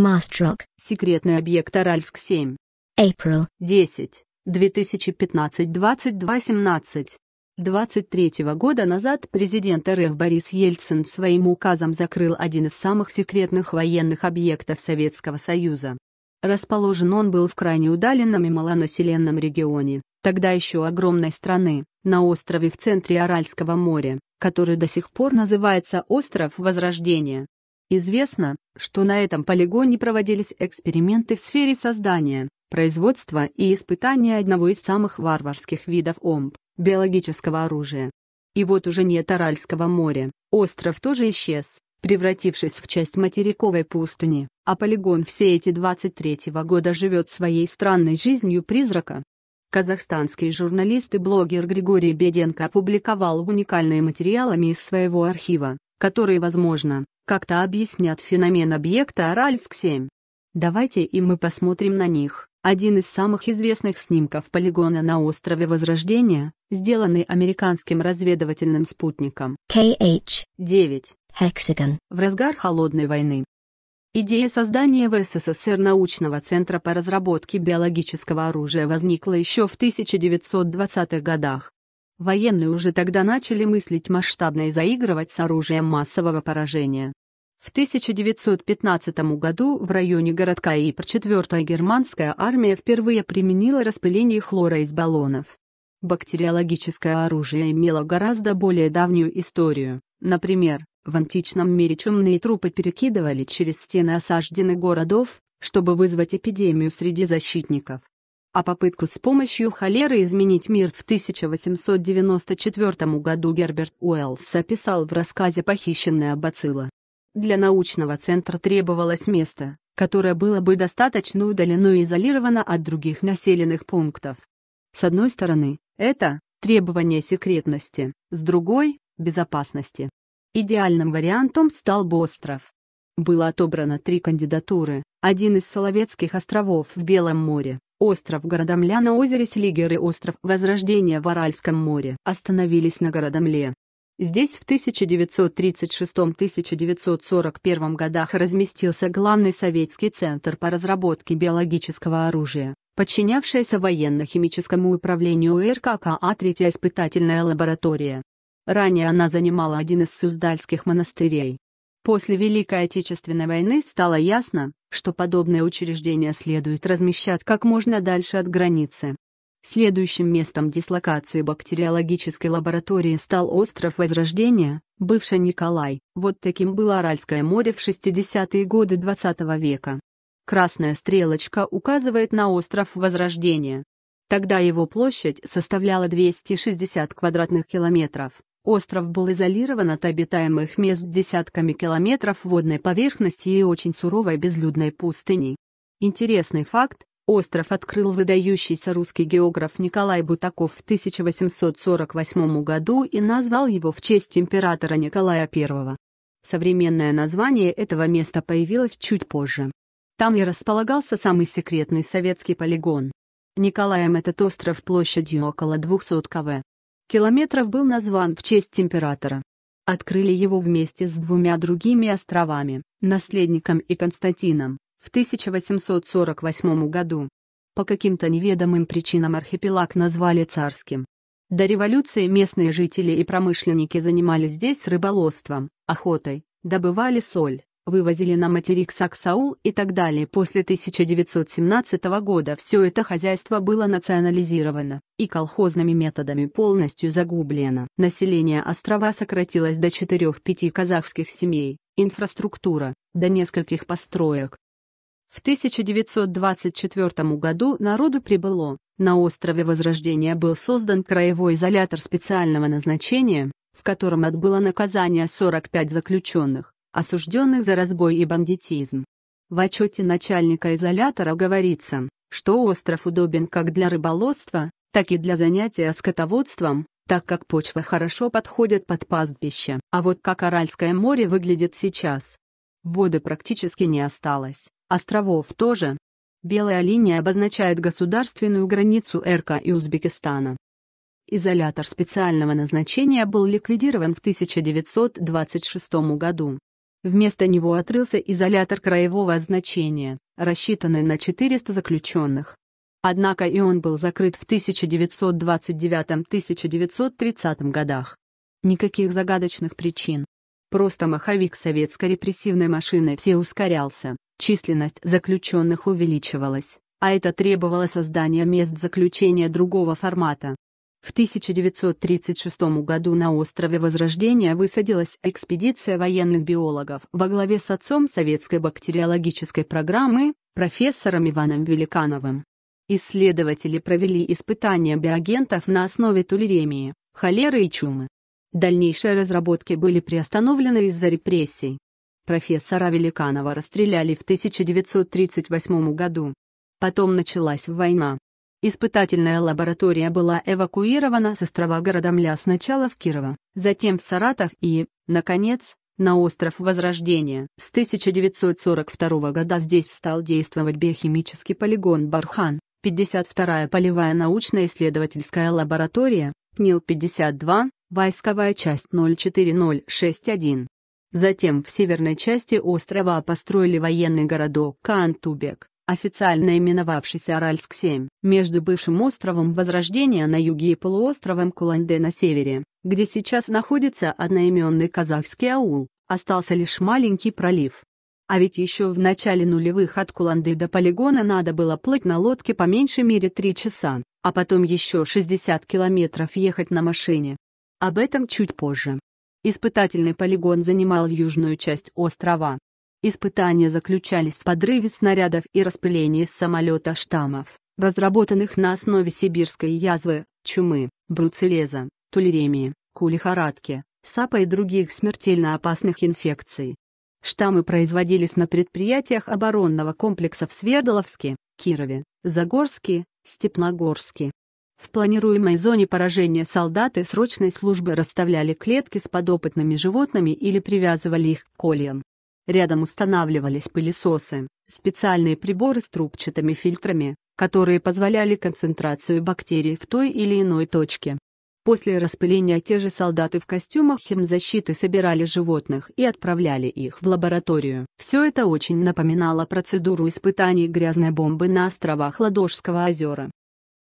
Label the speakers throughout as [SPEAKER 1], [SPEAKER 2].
[SPEAKER 1] Мастрок. Секретный объект Аральск-7. April. 10. 2015 22 23 года назад президент РФ Борис Ельцин своим указом закрыл один из самых секретных военных объектов Советского Союза. Расположен он был в крайне удаленном и малонаселенном регионе, тогда еще огромной страны, на острове в центре Аральского моря, который до сих пор называется «Остров Возрождения». Известно, что на этом полигоне проводились эксперименты в сфере создания, производства и испытания одного из самых варварских видов ОМП биологического оружия. И вот уже не Таральского моря, остров тоже исчез, превратившись в часть материковой пустыни, а полигон все эти 23-го года живет своей странной жизнью призрака. Казахстанский журналист и блогер Григорий Беденко опубликовал уникальные материалами из своего архива, которые, возможно, как-то объяснят феномен объекта аральск 7 Давайте и мы посмотрим на них. Один из самых известных снимков полигона на острове Возрождения, сделанный американским разведывательным спутником KH-9 Hexagon в разгар Холодной войны. Идея создания в СССР научного центра по разработке биологического оружия возникла еще в 1920-х годах, Военные уже тогда начали мыслить масштабно и заигрывать с оружием массового поражения. В 1915 году в районе городка Ипр 4 германская армия впервые применила распыление хлора из баллонов. Бактериологическое оружие имело гораздо более давнюю историю. Например, в античном мире чумные трупы перекидывали через стены осажденных городов, чтобы вызвать эпидемию среди защитников а попытку с помощью холеры изменить мир в 1894 году Герберт Уэллс описал в рассказе «Похищенная бацилла». Для научного центра требовалось место, которое было бы достаточно удалено и изолировано от других населенных пунктов. С одной стороны, это требование секретности, с другой – безопасности. Идеальным вариантом стал бы остров. Было отобрано три кандидатуры, один из Соловецких островов в Белом море, Остров Городомля на озере Слигер и остров Возрождения в Аральском море остановились на Городомле. Здесь в 1936-1941 годах разместился главный советский центр по разработке биологического оружия, подчинявшаяся военно-химическому управлению РККА третья испытательная лаборатория. Ранее она занимала один из суздальских монастырей, После Великой Отечественной войны стало ясно, что подобные учреждения следует размещать как можно дальше от границы. Следующим местом дислокации бактериологической лаборатории стал остров Возрождения, бывший Николай. Вот таким было Аральское море в 60-е годы XX -го века. Красная стрелочка указывает на остров Возрождения. Тогда его площадь составляла 260 квадратных километров. Остров был изолирован от обитаемых мест десятками километров водной поверхности и очень суровой безлюдной пустыней. Интересный факт, остров открыл выдающийся русский географ Николай Бутаков в 1848 году и назвал его в честь императора Николая I. Современное название этого места появилось чуть позже. Там и располагался самый секретный советский полигон. Николаем этот остров площадью около 200 кв километров был назван в честь императора. Открыли его вместе с двумя другими островами, наследником и Константином, в 1848 году. По каким-то неведомым причинам архипелаг назвали царским. До революции местные жители и промышленники занимались здесь рыболовством, охотой, добывали соль, вывозили на материк Саксаул и так далее. После 1917 года все это хозяйство было национализировано и колхозными методами полностью загублено. Население острова сократилось до 4-5 казахских семей, инфраструктура – до нескольких построек. В 1924 году народу прибыло. На острове Возрождения был создан краевой изолятор специального назначения, в котором отбыло наказание 45 заключенных осужденных за разбой и бандитизм. В отчете начальника изолятора говорится, что остров удобен как для рыболовства, так и для занятия скотоводством, так как почва хорошо подходит под пастбище. А вот как Аральское море выглядит сейчас. Воды практически не осталось, островов тоже. Белая линия обозначает государственную границу РК и Узбекистана. Изолятор специального назначения был ликвидирован в 1926 году. Вместо него отрылся изолятор краевого значения, рассчитанный на 400 заключенных. Однако и он был закрыт в 1929-1930 годах. Никаких загадочных причин. Просто маховик советской репрессивной машины все ускорялся, численность заключенных увеличивалась, а это требовало создания мест заключения другого формата, в 1936 году на острове Возрождения высадилась экспедиция военных биологов во главе с отцом советской бактериологической программы, профессором Иваном Великановым. Исследователи провели испытания биогентов на основе тулеремии, холеры и чумы. Дальнейшие разработки были приостановлены из-за репрессий. Профессора Великанова расстреляли в 1938 году. Потом началась война. Испытательная лаборатория была эвакуирована с острова Городомля сначала в Кирово, затем в Саратов и, наконец, на остров Возрождения. С 1942 года здесь стал действовать биохимический полигон Бархан, 52-я полевая научно-исследовательская лаборатория, НИЛ-52, войсковая часть 04061. Затем в северной части острова построили военный городок Кантубек официально именовавшийся Аральск-7, между бывшим островом Возрождения на юге и полуостровом Куланде на севере, где сейчас находится одноименный казахский аул, остался лишь маленький пролив. А ведь еще в начале нулевых от Куланды до полигона надо было плыть на лодке по меньшей мере 3 часа, а потом еще 60 километров ехать на машине. Об этом чуть позже. Испытательный полигон занимал южную часть острова, Испытания заключались в подрыве снарядов и распылении с самолета штаммов, разработанных на основе сибирской язвы, чумы, бруцеллеза, тулеремии, кулихорадки, сапа и других смертельно опасных инфекций. Штаммы производились на предприятиях оборонного комплекса в Свердловске, Кирове, Загорске, Степногорске. В планируемой зоне поражения солдаты срочной службы расставляли клетки с подопытными животными или привязывали их к кольям. Рядом устанавливались пылесосы, специальные приборы с трубчатыми фильтрами, которые позволяли концентрацию бактерий в той или иной точке. После распыления те же солдаты в костюмах химзащиты собирали животных и отправляли их в лабораторию. Все это очень напоминало процедуру испытаний грязной бомбы на островах Ладожского озера.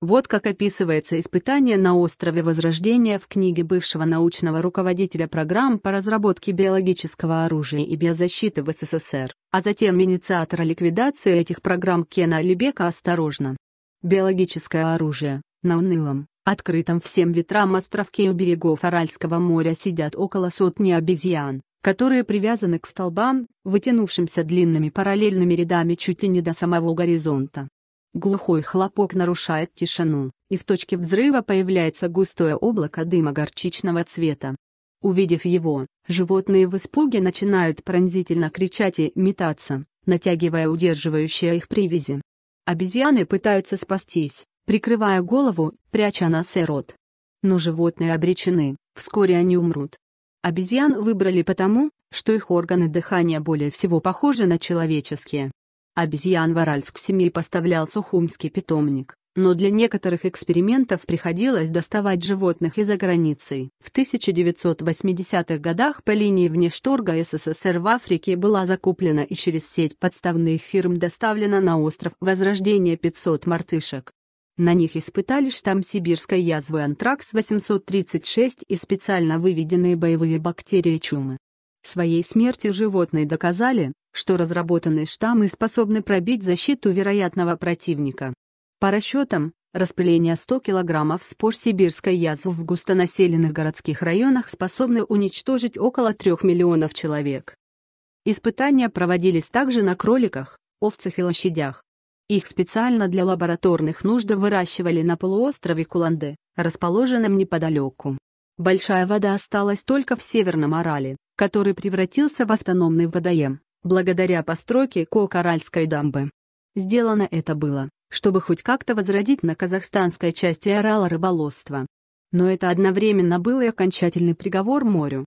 [SPEAKER 1] Вот как описывается испытание на острове Возрождения в книге бывшего научного руководителя программ по разработке биологического оружия и биозащиты в СССР, а затем инициатора ликвидации этих программ Кена Алибека осторожно. Биологическое оружие на унылом, открытом всем ветрам островке у берегов Аральского моря сидят около сотни обезьян, которые привязаны к столбам, вытянувшимся длинными параллельными рядами чуть ли не до самого горизонта. Глухой хлопок нарушает тишину, и в точке взрыва появляется густое облако дыма горчичного цвета. Увидев его, животные в испуге начинают пронзительно кричать и метаться, натягивая удерживающие их привязи. Обезьяны пытаются спастись, прикрывая голову, пряча нос и рот. Но животные обречены, вскоре они умрут. Обезьян выбрали потому, что их органы дыхания более всего похожи на человеческие. Обезьян в Аральск семье поставлял сухумский питомник, но для некоторых экспериментов приходилось доставать животных из-за границы. В 1980-х годах по линии внешторга СССР в Африке была закуплена и через сеть подставных фирм доставлена на остров Возрождения 500 мартышек. На них испытали штамм сибирской язвы антракс 836 и специально выведенные боевые бактерии чумы. Своей смертью животные доказали, что разработанные штаммы способны пробить защиту вероятного противника. По расчетам, распыление 100 кг спор сибирской язвы в густонаселенных городских районах способны уничтожить около 3 миллионов человек. Испытания проводились также на кроликах, овцах и лошадях. Их специально для лабораторных нужд выращивали на полуострове Куланде, расположенном неподалеку. Большая вода осталась только в Северном Орале, который превратился в автономный водоем, благодаря постройке Коокаральской дамбы. Сделано это было, чтобы хоть как-то возродить на казахстанской части Орала рыболовство. Но это одновременно был и окончательный приговор морю.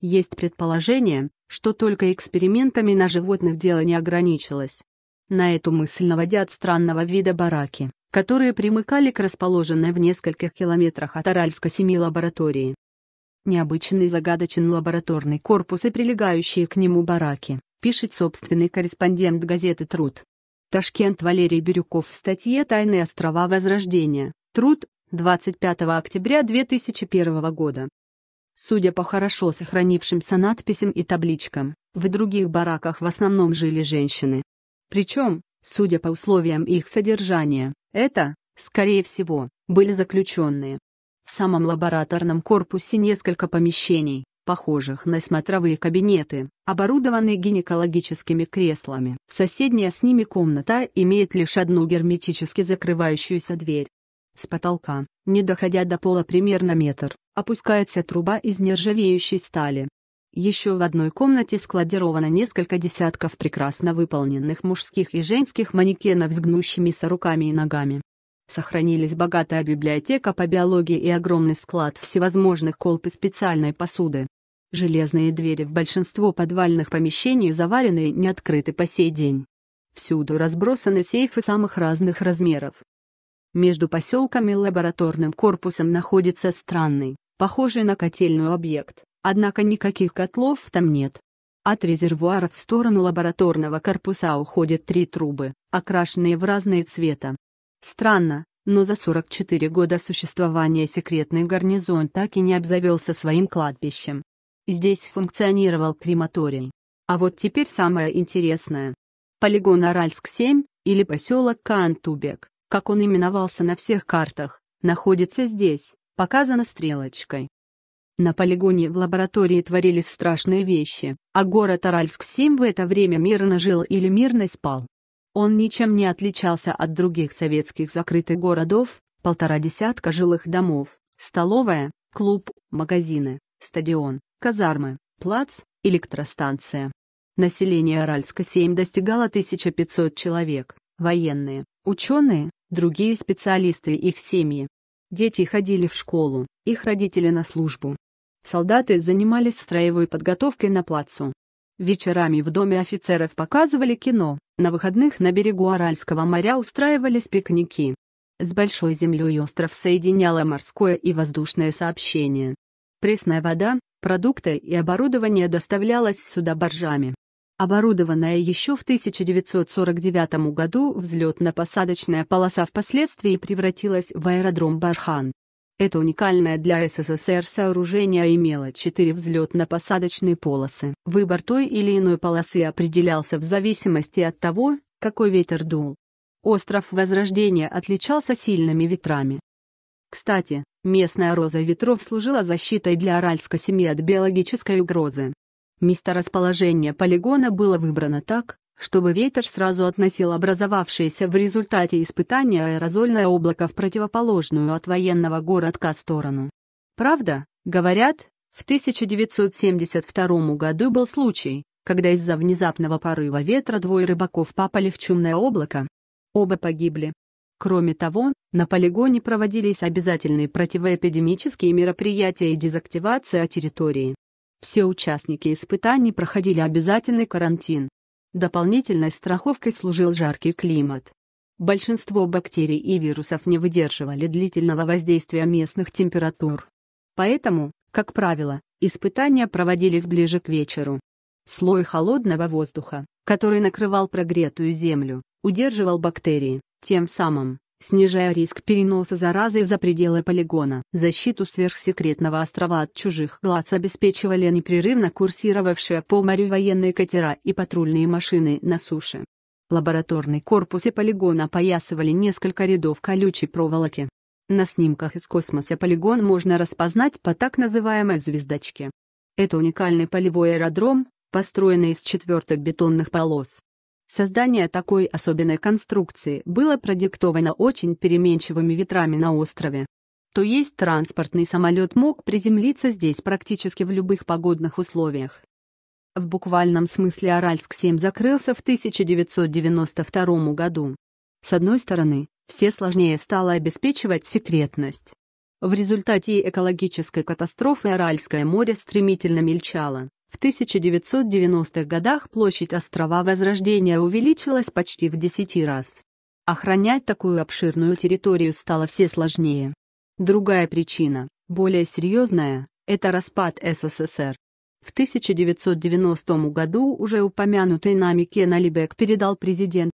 [SPEAKER 1] Есть предположение, что только экспериментами на животных дело не ограничилось. На эту мысль наводят странного вида бараки, которые примыкали к расположенной в нескольких километрах от Аральска-7 лаборатории необычный загадочен лабораторный корпус и прилегающие к нему бараки, пишет собственный корреспондент газеты «Труд». Ташкент Валерий Бирюков в статье «Тайные острова Возрождения. Труд. 25 октября 2001 года». Судя по хорошо сохранившимся надписям и табличкам, в других бараках в основном жили женщины. Причем, судя по условиям их содержания, это, скорее всего, были заключенные, в самом лабораторном корпусе несколько помещений, похожих на смотровые кабинеты, оборудованные гинекологическими креслами. Соседняя с ними комната имеет лишь одну герметически закрывающуюся дверь. С потолка, не доходя до пола примерно метр, опускается труба из нержавеющей стали. Еще в одной комнате складировано несколько десятков прекрасно выполненных мужских и женских манекенов с гнущимися руками и ногами, Сохранились богатая библиотека по биологии и огромный склад всевозможных колб и специальной посуды. Железные двери в большинство подвальных помещений заварены и не открыты по сей день. Всюду разбросаны сейфы самых разных размеров. Между поселками и лабораторным корпусом находится странный, похожий на котельную объект, однако никаких котлов там нет. От резервуаров в сторону лабораторного корпуса уходят три трубы, окрашенные в разные цвета. Странно, но за 44 года существования секретный гарнизон так и не обзавелся своим кладбищем. Здесь функционировал крематорий. А вот теперь самое интересное. Полигон Аральск-7, или поселок Кантубек, как он именовался на всех картах, находится здесь, показано стрелочкой. На полигоне в лаборатории творились страшные вещи, а город Аральск-7 в это время мирно жил или мирно спал. Он ничем не отличался от других советских закрытых городов, полтора десятка жилых домов, столовая, клуб, магазины, стадион, казармы, плац, электростанция. Население Аральска-7 достигало 1500 человек, военные, ученые, другие специалисты и их семьи. Дети ходили в школу, их родители на службу. Солдаты занимались строевой подготовкой на плацу, Вечерами в доме офицеров показывали кино, на выходных на берегу Аральского моря устраивались пикники. С большой землей остров соединяло морское и воздушное сообщение. Пресная вода, продукты и оборудование доставлялось сюда боржами. Оборудованная еще в 1949 году взлетно-посадочная полоса впоследствии превратилась в аэродром Бархан. Это уникальное для СССР сооружение имело четыре взлетно-посадочные полосы. Выбор той или иной полосы определялся в зависимости от того, какой ветер дул. Остров Возрождения отличался сильными ветрами. Кстати, местная роза ветров служила защитой для оральской семьи от биологической угрозы. Месторасположение полигона было выбрано так, чтобы ветер сразу относил образовавшееся в результате испытания аэрозольное облако в противоположную от военного городка сторону. Правда, говорят, в 1972 году был случай, когда из-за внезапного порыва ветра двое рыбаков попали в чумное облако. Оба погибли. Кроме того, на полигоне проводились обязательные противоэпидемические мероприятия и дезактивация территории. Все участники испытаний проходили обязательный карантин. Дополнительной страховкой служил жаркий климат. Большинство бактерий и вирусов не выдерживали длительного воздействия местных температур. Поэтому, как правило, испытания проводились ближе к вечеру. Слой холодного воздуха, который накрывал прогретую землю, удерживал бактерии, тем самым снижая риск переноса заразы за пределы полигона. Защиту сверхсекретного острова от чужих глаз обеспечивали непрерывно курсировавшие по морю военные катера и патрульные машины на суше. Лабораторный корпус и полигон опоясывали несколько рядов колючей проволоки. На снимках из космоса полигон можно распознать по так называемой «звездочке». Это уникальный полевой аэродром, построенный из четвертых бетонных полос, Создание такой особенной конструкции было продиктовано очень переменчивыми ветрами на острове. То есть транспортный самолет мог приземлиться здесь практически в любых погодных условиях. В буквальном смысле Аральск-7 закрылся в 1992 году. С одной стороны, все сложнее стало обеспечивать секретность. В результате экологической катастрофы Аральское море стремительно мельчало, в 1990-х годах площадь острова Возрождения увеличилась почти в 10 раз. Охранять такую обширную территорию стало все сложнее. Другая причина, более серьезная, это распад СССР. В 1990 году уже упомянутый нами Кен Алибек передал президент